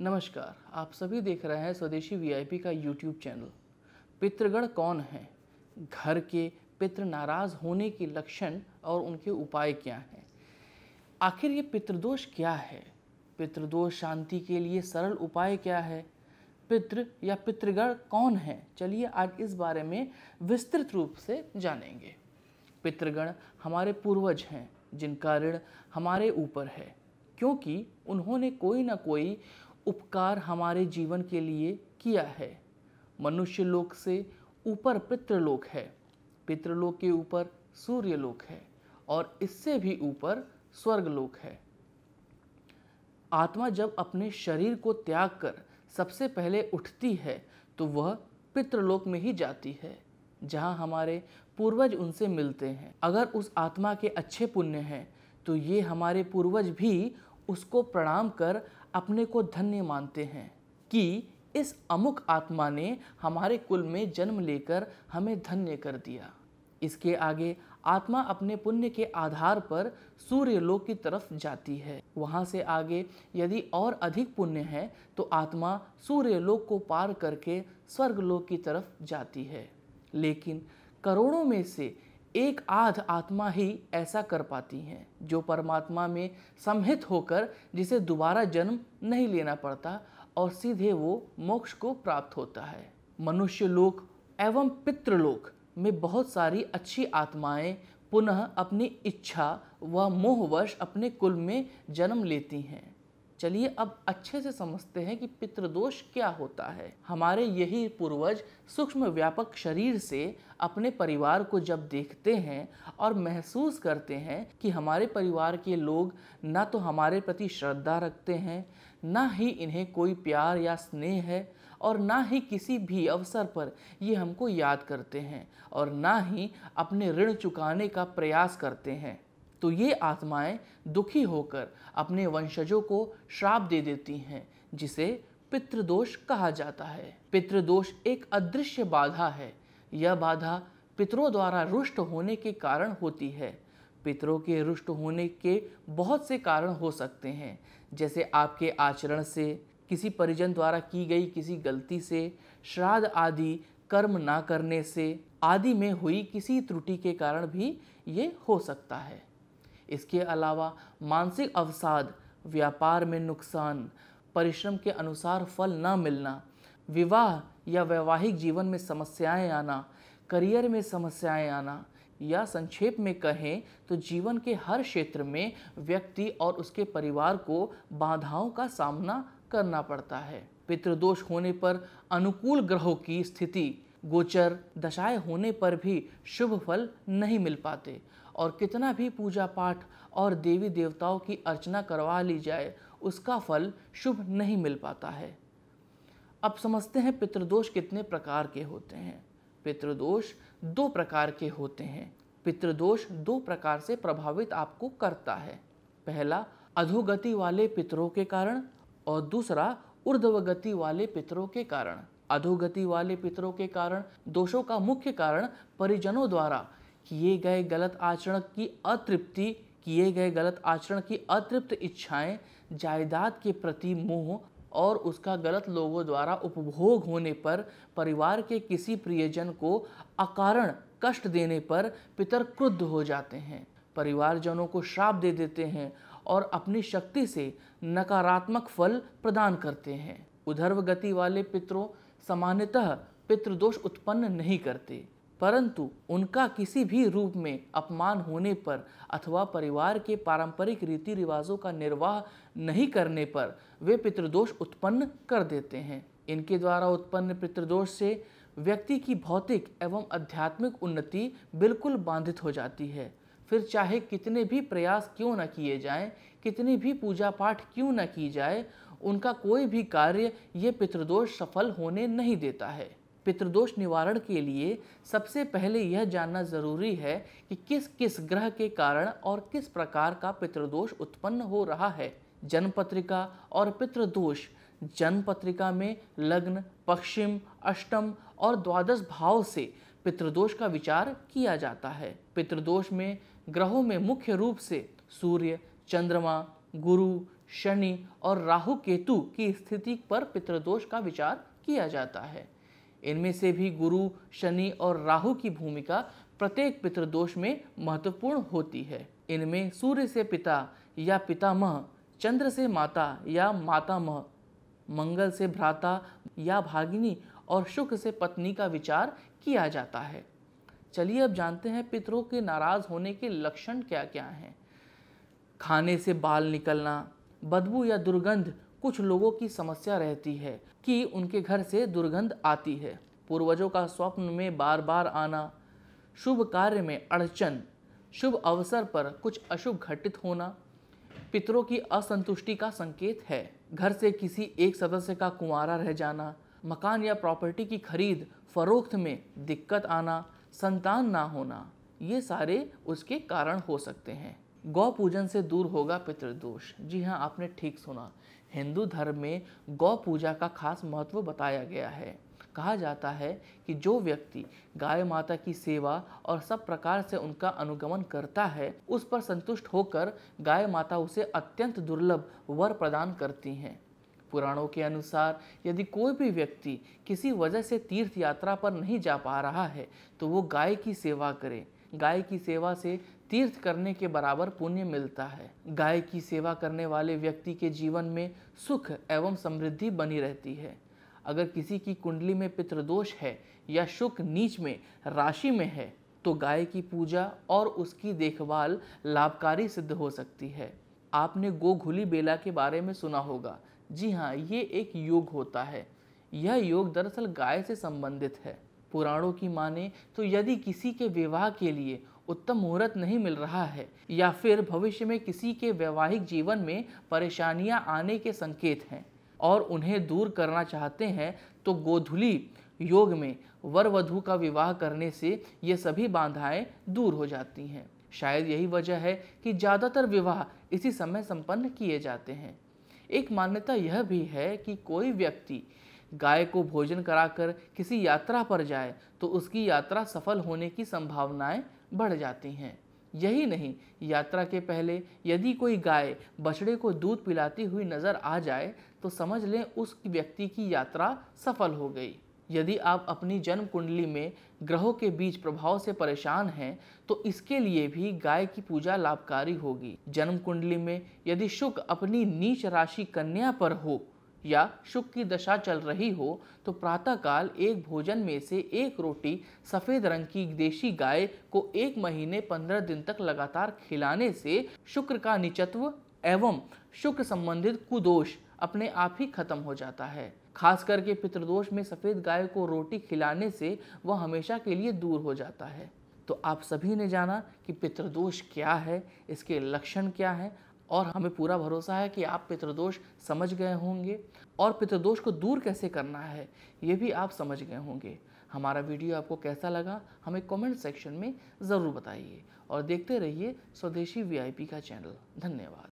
नमस्कार आप सभी देख रहे हैं स्वदेशी वीआईपी का यूट्यूब चैनल पितृगण कौन है घर के पितृ नाराज होने के लक्षण और उनके उपाय क्या हैं आखिर ये पितृदोष क्या है पितृदोष शांति के लिए सरल उपाय क्या है पितृ या पितृगण कौन है चलिए आज इस बारे में विस्तृत रूप से जानेंगे पितृगण हमारे पूर्वज हैं जिनका ऋण हमारे ऊपर है क्योंकि उन्होंने कोई ना कोई उपकार हमारे जीवन के लिए किया है मनुष्य लोक से ऊपर पितृलोक है पितृलोक के ऊपर सूर्यलोक है और इससे भी ऊपर स्वर्गलोक है आत्मा जब अपने शरीर को त्याग कर सबसे पहले उठती है तो वह पितृलोक में ही जाती है जहाँ हमारे पूर्वज उनसे मिलते हैं अगर उस आत्मा के अच्छे पुण्य हैं तो ये हमारे पूर्वज भी उसको प्रणाम कर अपने को धन्य मानते हैं कि इस अमुक आत्मा ने हमारे कुल में जन्म लेकर हमें धन्य कर दिया इसके आगे आत्मा अपने पुण्य के आधार पर सूर्य लोक की तरफ जाती है वहाँ से आगे यदि और अधिक पुण्य है तो आत्मा सूर्य लोक को पार करके स्वर्ग लोक की तरफ जाती है लेकिन करोड़ों में से एक आध आत्मा ही ऐसा कर पाती हैं जो परमात्मा में समहित होकर जिसे दोबारा जन्म नहीं लेना पड़ता और सीधे वो मोक्ष को प्राप्त होता है मनुष्य लोक एवं पितृलोक में बहुत सारी अच्छी आत्माएं पुनः अपनी इच्छा व मोहवश अपने कुल में जन्म लेती हैं चलिए अब अच्छे से समझते हैं कि पितृदोष क्या होता है हमारे यही पूर्वज सूक्ष्म व्यापक शरीर से अपने परिवार को जब देखते हैं और महसूस करते हैं कि हमारे परिवार के लोग ना तो हमारे प्रति श्रद्धा रखते हैं ना ही इन्हें कोई प्यार या स्नेह है और ना ही किसी भी अवसर पर ये हमको याद करते हैं और ना ही अपने ऋण चुकाने का प्रयास करते हैं तो ये आत्माएं दुखी होकर अपने वंशजों को श्राप दे देती हैं जिसे पितृदोष कहा जाता है पितृदोष एक अदृश्य बाधा है यह बाधा पितरों द्वारा रुष्ट होने के कारण होती है पितरों के रुष्ट होने के बहुत से कारण हो सकते हैं जैसे आपके आचरण से किसी परिजन द्वारा की गई किसी गलती से श्राद्ध आदि कर्म ना करने से आदि में हुई किसी त्रुटि के कारण भी ये हो सकता है इसके अलावा मानसिक अवसाद व्यापार में नुकसान परिश्रम के अनुसार फल न मिलना विवाह या वैवाहिक जीवन में समस्याएं आना करियर में समस्याएं आना या संक्षेप में कहें तो जीवन के हर क्षेत्र में व्यक्ति और उसके परिवार को बाधाओं का सामना करना पड़ता है पितृदोष होने पर अनुकूल ग्रहों की स्थिति गोचर दशाएं होने पर भी शुभ फल नहीं मिल पाते और कितना भी पूजा पाठ और देवी देवताओं की अर्चना करवा ली जाए उसका फल शुभ नहीं मिल पाता है अब समझते हैं पितृदोष कितने प्रकार के होते हैं पितृदोष दो प्रकार के होते हैं पितृदोष दो प्रकार से प्रभावित आपको करता है पहला अधोगति वाले पितरों के कारण और दूसरा ऊर्ध्वगति वाले पितरों के कारण अधोगति वाले पितरों के कारण दोषों का मुख्य कारण परिजनों द्वारा किए गए गलत आचरण की अतृप्ति किए गए गलत आचरण की अतृप्त इच्छाएं जायदाद के प्रति मोह और उसका गलत लोगों द्वारा उपभोग होने पर परिवार के किसी प्रियजन को अकारण कष्ट देने पर पितर क्रुद्ध हो जाते हैं परिवारजनों को श्राप दे देते हैं और अपनी शक्ति से नकारात्मक फल प्रदान करते हैं उधर्व गति वाले पितरों सामान्यतः पितृदोष उत्पन्न नहीं करते परंतु उनका किसी भी रूप में अपमान होने पर अथवा परिवार के पारंपरिक रीति रिवाजों का निर्वाह नहीं करने पर वे पितृदोष उत्पन्न कर देते हैं इनके द्वारा उत्पन्न पितृदोष से व्यक्ति की भौतिक एवं आध्यात्मिक उन्नति बिल्कुल बाधित हो जाती है फिर चाहे कितने भी प्रयास क्यों न किए जाएं, कितनी भी पूजा पाठ क्यों न की जाए उनका कोई भी कार्य ये पितृदोष सफल होने नहीं देता है पितृदोष निवारण के लिए सबसे पहले यह जानना जरूरी है कि किस किस ग्रह के कारण और किस प्रकार का पितृदोष उत्पन्न हो रहा है जन्म पत्रिका और पितृदोष जन्म पत्रिका में लग्न पश्चिम अष्टम और द्वादश भाव से पितृदोष का विचार किया जाता है पितृदोष में ग्रहों में मुख्य रूप से सूर्य चंद्रमा गुरु शनि और राहु केतु की स्थिति पर पितृदोष का विचार किया जाता है इनमें से भी गुरु शनि और राहु की भूमिका प्रत्येक पितृदोष में महत्वपूर्ण होती है इनमें सूर्य से पिता या पितामह चंद्र से माता या मातामह मंगल से भ्राता या भागिनी और शुक्र से पत्नी का विचार किया जाता है चलिए अब जानते हैं पितरों के नाराज़ होने के लक्षण क्या क्या हैं खाने से बाल निकलना बदबू या दुर्गंध कुछ लोगों की समस्या रहती है कि उनके घर से दुर्गंध आती है पूर्वजों का स्वप्न में बार बार आना शुभ कार्य में अड़चन शुभ अवसर पर कुछ अशुभ घटित होना पितरों की असंतुष्टि का संकेत है घर से किसी एक सदस्य का कुंवारा रह जाना मकान या प्रॉपर्टी की खरीद फरोख्त में दिक्कत आना संतान ना होना ये सारे उसके कारण हो सकते हैं गौ पूजन से दूर होगा पितृदोष जी हाँ आपने ठीक सुना हिंदू धर्म में गौ पूजा का खास महत्व बताया गया है कहा जाता है कि जो व्यक्ति गाय माता की सेवा और सब प्रकार से उनका अनुगमन करता है उस पर संतुष्ट होकर गाय माता उसे अत्यंत दुर्लभ वर प्रदान करती हैं पुराणों के अनुसार यदि कोई भी व्यक्ति किसी वजह से तीर्थ यात्रा पर नहीं जा पा रहा है तो वो गाय की सेवा करे गाय की सेवा से तीर्थ करने के बराबर पुण्य मिलता है गाय की सेवा करने वाले व्यक्ति के जीवन में सुख एवं समृद्धि बनी रहती है अगर किसी की कुंडली में पितृदोष है या शुक नीच में राशि में है तो गाय की पूजा और उसकी देखभाल लाभकारी सिद्ध हो सकती है आपने गोघुली बेला के बारे में सुना होगा जी हाँ ये एक योग होता है यह योग दरअसल गाय से संबंधित है पुराणों की माने तो यदि किसी के विवाह के लिए उत्तम मुहूर्त नहीं मिल रहा है या फिर भविष्य में किसी के वैवाहिक जीवन में परेशानियां आने के संकेत हैं और उन्हें दूर करना चाहते हैं तो गोधुली योग में वर वधु का विवाह करने से ये सभी बाधाएं दूर हो जाती हैं शायद यही वजह है कि ज़्यादातर विवाह इसी समय संपन्न किए जाते हैं एक मान्यता यह भी है कि कोई व्यक्ति गाय को भोजन कराकर किसी यात्रा पर जाए तो उसकी यात्रा सफल होने की संभावनाएं बढ़ जाती हैं यही नहीं यात्रा के पहले यदि कोई गाय बछड़े को दूध पिलाती हुई नज़र आ जाए तो समझ लें उस व्यक्ति की यात्रा सफल हो गई यदि आप अपनी जन्म कुंडली में ग्रहों के बीच प्रभाव से परेशान हैं तो इसके लिए भी गाय की पूजा लाभकारी होगी जन्म कुंडली में यदि शुक्र अपनी नीच राशि कन्या पर हो या शुक्र की दशा चल रही हो तो प्रातःकाल एक भोजन में से एक रोटी सफ़ेद रंग की देशी गाय को एक महीने पंद्रह दिन तक लगातार खिलाने से शुक्र का निचत्व एवं शुक्र संबंधित कुदोष अपने आप ही खत्म हो जाता है खास करके पितृदोष में सफ़ेद गाय को रोटी खिलाने से वह हमेशा के लिए दूर हो जाता है तो आप सभी ने जाना कि पितृदोष क्या है इसके लक्षण क्या हैं और हमें पूरा भरोसा है कि आप पितृदोष समझ गए होंगे और पितृदोष को दूर कैसे करना है ये भी आप समझ गए होंगे हमारा वीडियो आपको कैसा लगा हमें कमेंट सेक्शन में ज़रूर बताइए और देखते रहिए स्वदेशी वीआईपी का चैनल धन्यवाद